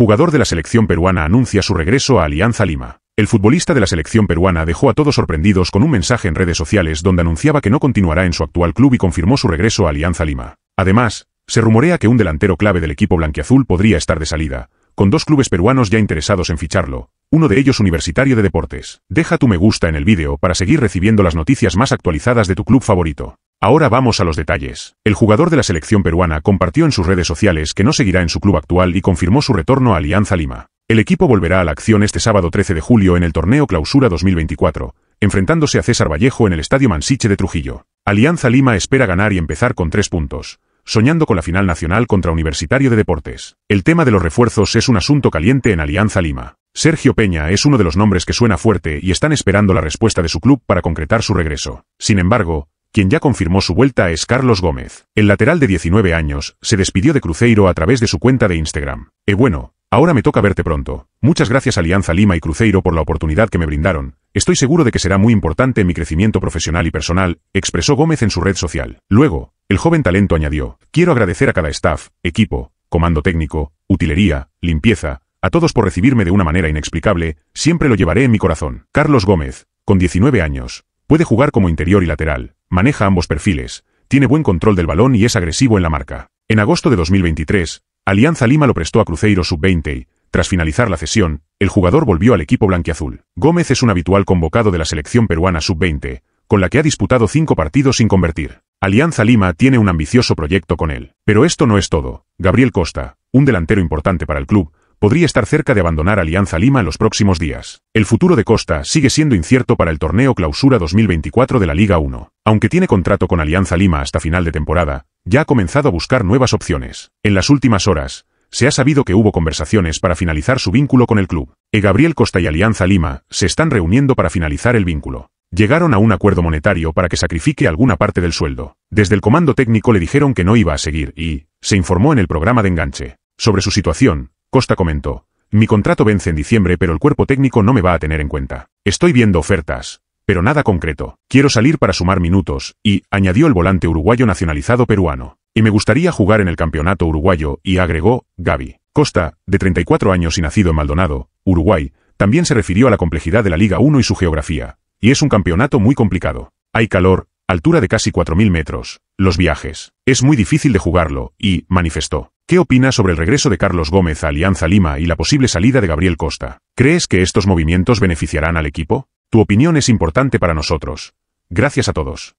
jugador de la selección peruana anuncia su regreso a Alianza Lima. El futbolista de la selección peruana dejó a todos sorprendidos con un mensaje en redes sociales donde anunciaba que no continuará en su actual club y confirmó su regreso a Alianza Lima. Además, se rumorea que un delantero clave del equipo blanquiazul podría estar de salida, con dos clubes peruanos ya interesados en ficharlo, uno de ellos Universitario de Deportes. Deja tu me gusta en el vídeo para seguir recibiendo las noticias más actualizadas de tu club favorito. Ahora vamos a los detalles. El jugador de la selección peruana compartió en sus redes sociales que no seguirá en su club actual y confirmó su retorno a Alianza Lima. El equipo volverá a la acción este sábado 13 de julio en el torneo Clausura 2024, enfrentándose a César Vallejo en el Estadio Mansiche de Trujillo. Alianza Lima espera ganar y empezar con tres puntos, soñando con la final nacional contra Universitario de Deportes. El tema de los refuerzos es un asunto caliente en Alianza Lima. Sergio Peña es uno de los nombres que suena fuerte y están esperando la respuesta de su club para concretar su regreso. Sin embargo, quien ya confirmó su vuelta es Carlos Gómez. El lateral de 19 años se despidió de Cruzeiro a través de su cuenta de Instagram. eh bueno, ahora me toca verte pronto. Muchas gracias Alianza Lima y Cruzeiro por la oportunidad que me brindaron. Estoy seguro de que será muy importante en mi crecimiento profesional y personal, expresó Gómez en su red social. Luego, el joven talento añadió, quiero agradecer a cada staff, equipo, comando técnico, utilería, limpieza, a todos por recibirme de una manera inexplicable, siempre lo llevaré en mi corazón. Carlos Gómez, con 19 años, Puede jugar como interior y lateral, maneja ambos perfiles, tiene buen control del balón y es agresivo en la marca. En agosto de 2023, Alianza Lima lo prestó a Cruzeiro Sub-20, y, tras finalizar la cesión, el jugador volvió al equipo blanquiazul. Gómez es un habitual convocado de la selección peruana Sub-20, con la que ha disputado cinco partidos sin convertir. Alianza Lima tiene un ambicioso proyecto con él. Pero esto no es todo. Gabriel Costa, un delantero importante para el club, podría estar cerca de abandonar Alianza Lima en los próximos días. El futuro de Costa sigue siendo incierto para el torneo Clausura 2024 de la Liga 1. Aunque tiene contrato con Alianza Lima hasta final de temporada, ya ha comenzado a buscar nuevas opciones. En las últimas horas, se ha sabido que hubo conversaciones para finalizar su vínculo con el club. E Gabriel Costa y Alianza Lima se están reuniendo para finalizar el vínculo. Llegaron a un acuerdo monetario para que sacrifique alguna parte del sueldo. Desde el comando técnico le dijeron que no iba a seguir y, se informó en el programa de enganche. Sobre su situación, Costa comentó. Mi contrato vence en diciembre pero el cuerpo técnico no me va a tener en cuenta. Estoy viendo ofertas, pero nada concreto. Quiero salir para sumar minutos, y, añadió el volante uruguayo nacionalizado peruano. Y me gustaría jugar en el campeonato uruguayo, y agregó, Gaby. Costa, de 34 años y nacido en Maldonado, Uruguay, también se refirió a la complejidad de la Liga 1 y su geografía. Y es un campeonato muy complicado. Hay calor, altura de casi 4.000 metros, los viajes. Es muy difícil de jugarlo, y, manifestó. ¿Qué opinas sobre el regreso de Carlos Gómez a Alianza Lima y la posible salida de Gabriel Costa? ¿Crees que estos movimientos beneficiarán al equipo? Tu opinión es importante para nosotros. Gracias a todos.